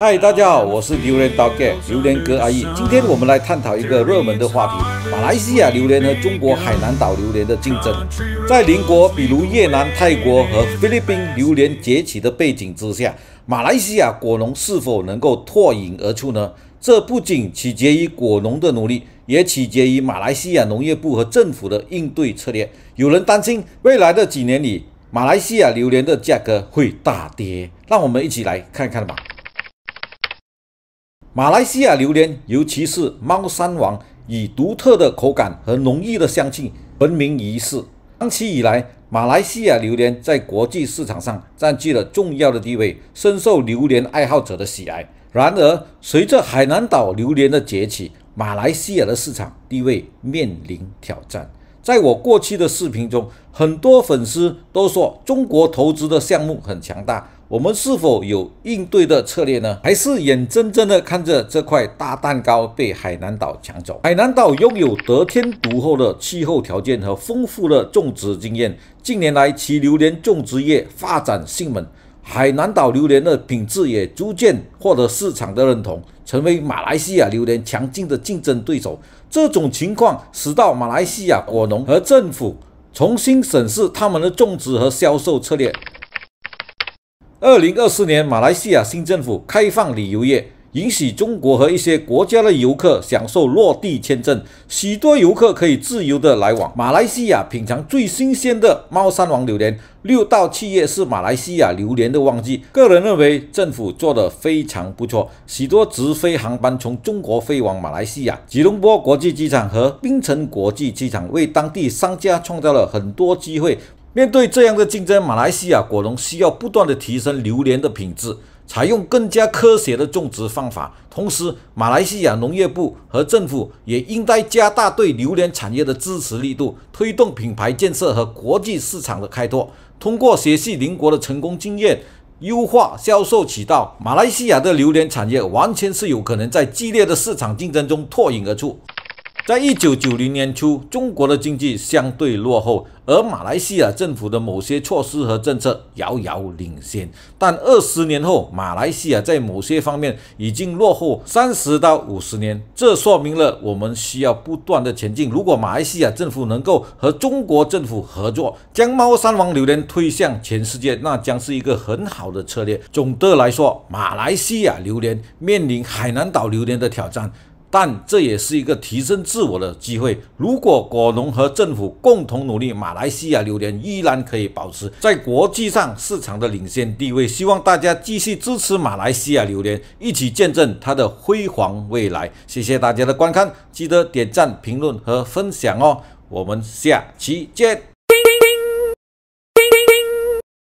嗨，大家好，我是榴莲刀哥，榴莲哥阿义，今天我们来探讨一个热门的话题：马来西亚榴莲和中国海南岛榴莲的竞争。在邻国比如越南、泰国和菲律宾榴莲崛起的背景之下，马来西亚果农是否能够脱颖而出呢？这不仅取决于果农的努力，也取决于马来西亚农业部和政府的应对策略。有人担心未来的几年里，马来西亚榴莲的价格会大跌。让我们一起来看看吧。马来西亚榴莲，尤其是猫山王，以独特的口感和浓郁的香气闻名于世。长期以来，马来西亚榴莲在国际市场上占据了重要的地位，深受榴莲爱好者的喜爱。然而，随着海南岛榴莲的崛起，马来西亚的市场地位面临挑战。在我过去的视频中，很多粉丝都说中国投资的项目很强大。我们是否有应对的策略呢？还是眼睁睁地看着这块大蛋糕被海南岛抢走？海南岛拥有得天独厚的气候条件和丰富的种植经验，近年来其榴莲种植业发展迅猛。海南岛榴莲的品质也逐渐获得市场的认同，成为马来西亚榴莲强劲的竞争对手。这种情况使到马来西亚果农和政府重新审视他们的种植和销售策略。二零二四年，马来西亚新政府开放旅游业，允许中国和一些国家的游客享受落地签证，许多游客可以自由地来往马来西亚，品尝最新鲜的猫山王榴莲。六到七月是马来西亚榴莲的旺季。个人认为，政府做得非常不错。许多直飞航班从中国飞往马来西亚，吉隆坡国际机场和槟城国际机场为当地商家创造了很多机会。面对这样的竞争，马来西亚果农需要不断地提升榴莲的品质，采用更加科学的种植方法。同时，马来西亚农业部和政府也应该加大对榴莲产业的支持力度，推动品牌建设和国际市场的开拓。通过学习邻国的成功经验，优化销售渠道，马来西亚的榴莲产业完全是有可能在激烈的市场竞争中脱颖而出。在一九九零年初，中国的经济相对落后，而马来西亚政府的某些措施和政策遥遥领先。但二十年后，马来西亚在某些方面已经落后三十到五十年，这说明了我们需要不断的前进。如果马来西亚政府能够和中国政府合作，将猫山王榴莲推向全世界，那将是一个很好的策略。总的来说，马来西亚榴莲面临海南岛榴莲的挑战。但这也是一个提升自我的机会。如果果农和政府共同努力，马来西亚榴莲依然可以保持在国际上市场的领先地位。希望大家继续支持马来西亚榴莲，一起见证它的辉煌未来。谢谢大家的观看，记得点赞、评论和分享哦！我们下期见。